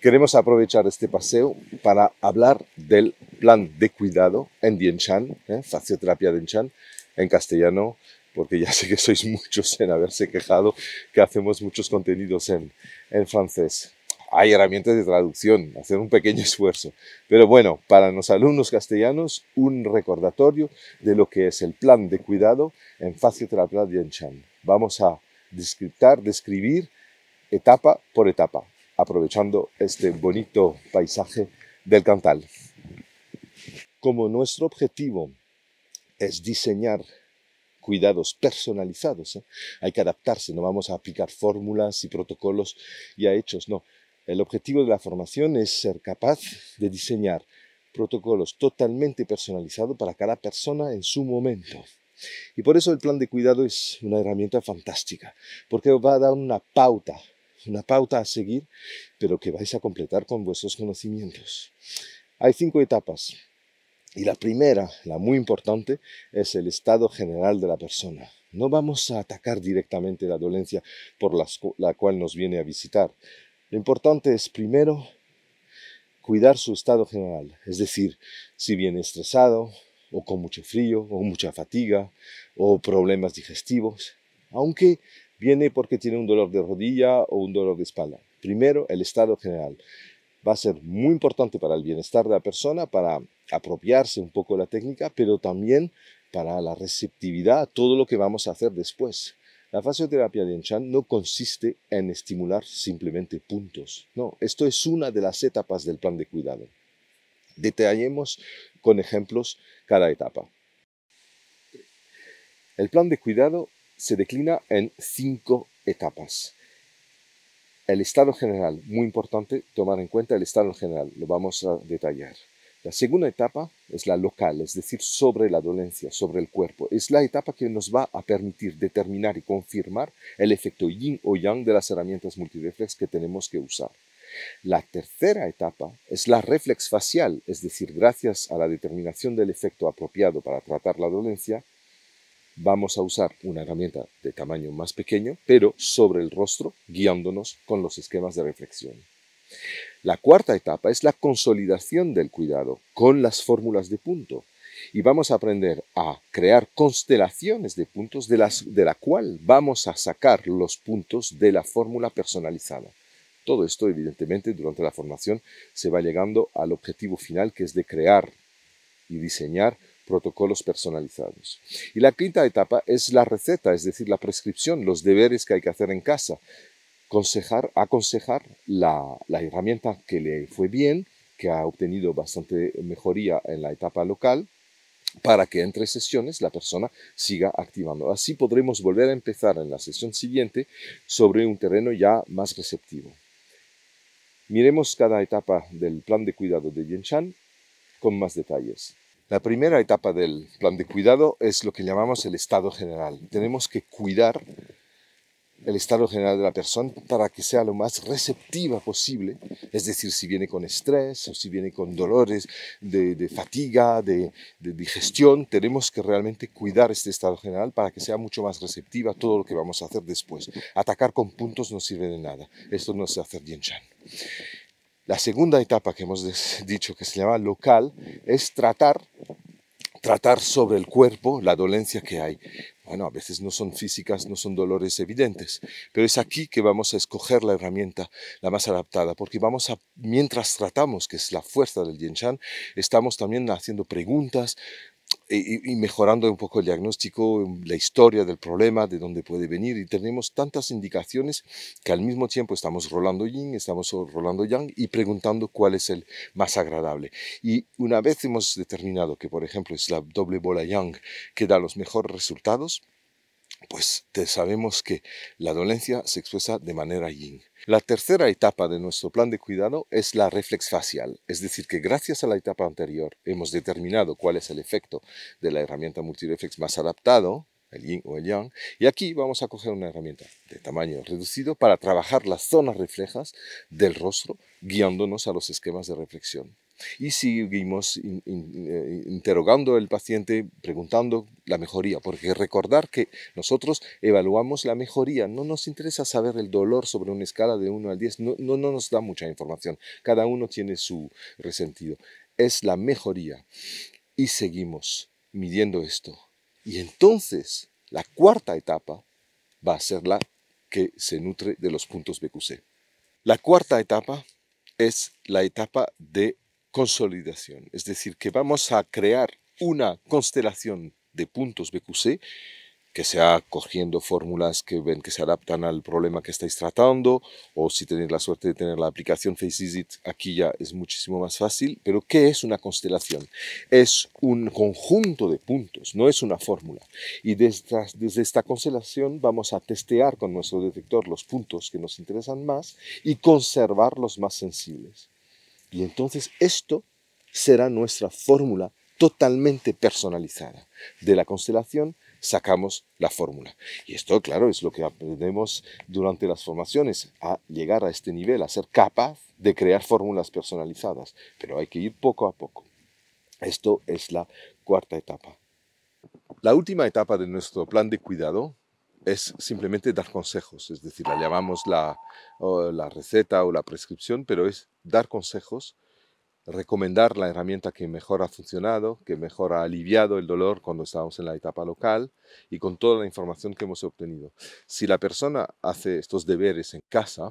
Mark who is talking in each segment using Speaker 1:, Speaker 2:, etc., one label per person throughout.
Speaker 1: Queremos aprovechar este paseo para hablar del plan de cuidado en Dienchan, ¿eh? facioterapia Dienchan, en castellano, porque ya sé que sois muchos en haberse quejado que hacemos muchos contenidos en, en francés. Hay herramientas de traducción, hacer un pequeño esfuerzo. Pero bueno, para los alumnos castellanos, un recordatorio de lo que es el plan de cuidado en facioterapia Dienchan. Vamos a descriptar, describir etapa por etapa aprovechando este bonito paisaje del Cantal. Como nuestro objetivo es diseñar cuidados personalizados, ¿eh? hay que adaptarse, no vamos a aplicar fórmulas y protocolos ya hechos, no. El objetivo de la formación es ser capaz de diseñar protocolos totalmente personalizados para cada persona en su momento. Y por eso el plan de cuidado es una herramienta fantástica, porque va a dar una pauta una pauta a seguir, pero que vais a completar con vuestros conocimientos. Hay cinco etapas. Y la primera, la muy importante, es el estado general de la persona. No vamos a atacar directamente la dolencia por la cual nos viene a visitar. Lo importante es primero cuidar su estado general, es decir, si viene estresado o con mucho frío o mucha fatiga o problemas digestivos, aunque viene porque tiene un dolor de rodilla o un dolor de espalda. Primero, el estado general. Va a ser muy importante para el bienestar de la persona, para apropiarse un poco de la técnica, pero también para la receptividad a todo lo que vamos a hacer después. La fasioterapia de Enchan no consiste en estimular simplemente puntos. No, esto es una de las etapas del plan de cuidado. Detallemos con ejemplos cada etapa. El plan de cuidado se declina en cinco etapas. El estado general, muy importante tomar en cuenta el estado general, lo vamos a detallar. La segunda etapa es la local, es decir, sobre la dolencia, sobre el cuerpo. Es la etapa que nos va a permitir determinar y confirmar el efecto yin o yang de las herramientas multireflex que tenemos que usar. La tercera etapa es la reflex facial, es decir, gracias a la determinación del efecto apropiado para tratar la dolencia, vamos a usar una herramienta de tamaño más pequeño, pero sobre el rostro, guiándonos con los esquemas de reflexión. La cuarta etapa es la consolidación del cuidado con las fórmulas de punto. Y vamos a aprender a crear constelaciones de puntos de, la cual vamos a sacar los puntos de la fórmula personalizada. Todo esto, evidentemente, durante la formación se va llegando al objetivo final, que es de crear y diseñar protocolos personalizados. Y la quinta etapa es la receta, es decir, la prescripción, los deberes que hay que hacer en casa. Aconsejar, la, la herramienta que le fue bien, que ha obtenido bastante mejoría en la etapa local, para que entre sesiones la persona siga activando. Así podremos volver a empezar en la sesión siguiente sobre un terreno ya más receptivo. Miremos cada etapa del plan de cuidado de Yen-Chan con más detalles. La primera etapa del plan de cuidado es lo que llamamos el estado general. Tenemos que cuidar el estado general de la persona para que sea lo más receptiva posible, es decir, si viene con estrés o si viene con dolores de, fatiga, de, digestión, tenemos que realmente cuidar este estado general para que sea mucho más receptiva todo lo que vamos a hacer después. Atacar con puntos no sirve de nada, esto no se hace bien chan. La segunda etapa que hemos dicho que se llama local es tratar, tratar sobre el cuerpo la dolencia que hay. Bueno, a veces no son físicas, no son dolores evidentes, pero es aquí que vamos a escoger la herramienta la más adaptada, porque vamos a, mientras tratamos, que es la fuerza del yin Shan, estamos también haciendo preguntas, y, mejorando un poco el diagnóstico, mm, la historia del problema, de dónde puede venir. Y tenemos tantas indicaciones que al mismo tiempo estamos rolando yin, estamos rolando yang y preguntando cuál es el más agradable. Y una vez hemos determinado que, por ejemplo, es la doble bola yang que da los mejores resultados, pues te sabemos que la dolencia se expresa de manera yin. La tercera etapa de nuestro plan de cuidado es la reflex facial, es decir, que gracias a la etapa anterior hemos determinado cuál es el efecto de la herramienta multireflex más adaptado, el yin o el yang, y aquí vamos a coger una herramienta de tamaño reducido para trabajar las zonas reflejas del rostro, guiándonos a los esquemas de reflexión. Y seguimos eh, interrogando al paciente, preguntando la mejoría, porque recordar que nosotros evaluamos la mejoría, no nos interesa saber el dolor sobre una escala de 1 al 10, no, no, no nos da mucha información, cada uno tiene su resentido, es la mejoría. Y seguimos midiendo esto. Y entonces la cuarta etapa va a ser la que se nutre de los puntos BQC. La cuarta etapa es la etapa de consolidación, es decir, que vamos a crear una constelación de puntos BQC que sea cogiendo fórmulas que ven que se adaptan al problema que estáis tratando, o si tenéis la suerte de tener la aplicación FaceVisit, aquí ya es muchísimo más fácil. Pero ¿qué es una constelación? Es un conjunto de puntos, no es una fórmula. Y desde, desde esta constelación vamos a testear con nuestro detector los puntos que nos interesan más y conservar los más sensibles. Y entonces esto será nuestra fórmula totalmente personalizada. De la constelación sacamos la fórmula. Y esto, claro, es lo que aprendemos durante las formaciones, a llegar a este nivel, a ser capaz de crear fórmulas personalizadas. Pero hay que ir poco a poco. Esto es la cuarta etapa. La última etapa de nuestro plan de cuidado es simplemente dar consejos, es decir, la llamamos la, receta o la prescripción, pero es dar consejos, recomendar la herramienta que mejor ha funcionado, que mejor ha aliviado el dolor cuando estábamos en la etapa local y con toda la información que hemos obtenido. Si la persona hace estos deberes en casa,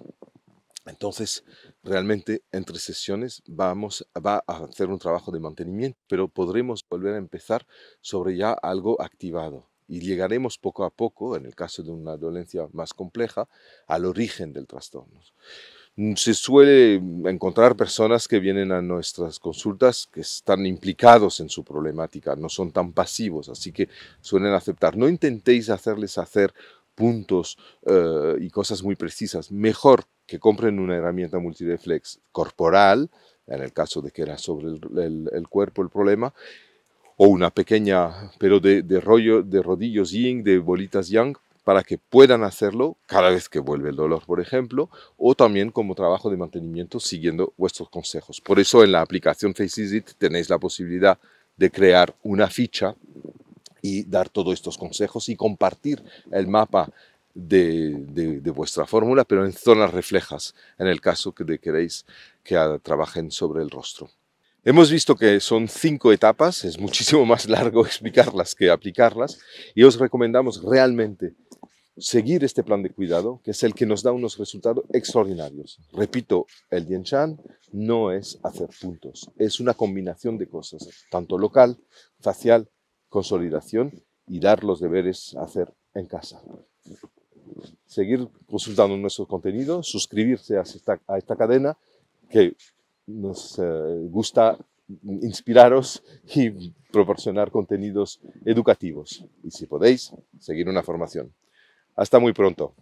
Speaker 1: entonces, realmente entre sesiones vamos va a hacer un trabajo de mantenimiento, pero podremos volver a empezar sobre ya algo activado y llegaremos poco a poco, en el caso de una dolencia más compleja, al origen del trastorno. Mm, se suele mm, encontrar personas que vienen a nuestras consultas que están implicados en su problemática, no son tan pasivos, así que suelen aceptar. No intentéis hacerles hacer puntos eh, y cosas muy precisas. Mejor que compren una herramienta multireflex corporal, en el caso de que era sobre el cuerpo el problema, o una pequeña, pero de, rollo, de rodillos ying, de bolitas yang, para que puedan hacerlo cada vez que vuelve el dolor, por ejemplo, o también como trabajo de mantenimiento siguiendo vuestros consejos. Por eso en la aplicación Easy tenéis la posibilidad de crear una ficha y dar todos estos consejos y compartir el mapa de, vuestra fórmula, pero en zonas reflejas, en el caso que queréis que trabajen sobre el rostro. Hemos visto que son cinco etapas, es muchísimo más largo explicarlas que aplicarlas y os recomendamos realmente seguir este plan de cuidado, que es el que nos da unos resultados extraordinarios. Repito, el Chan no es hacer puntos, es una combinación de cosas, tanto local, facial, consolidación y dar los deberes a hacer en casa. Seguir consultando nuestro contenido, suscribirse a esta, a esta cadena que nos eh, gusta inspiraros y proporcionar contenidos educativos. Y si podéis, seguir una formación. Hasta muy pronto.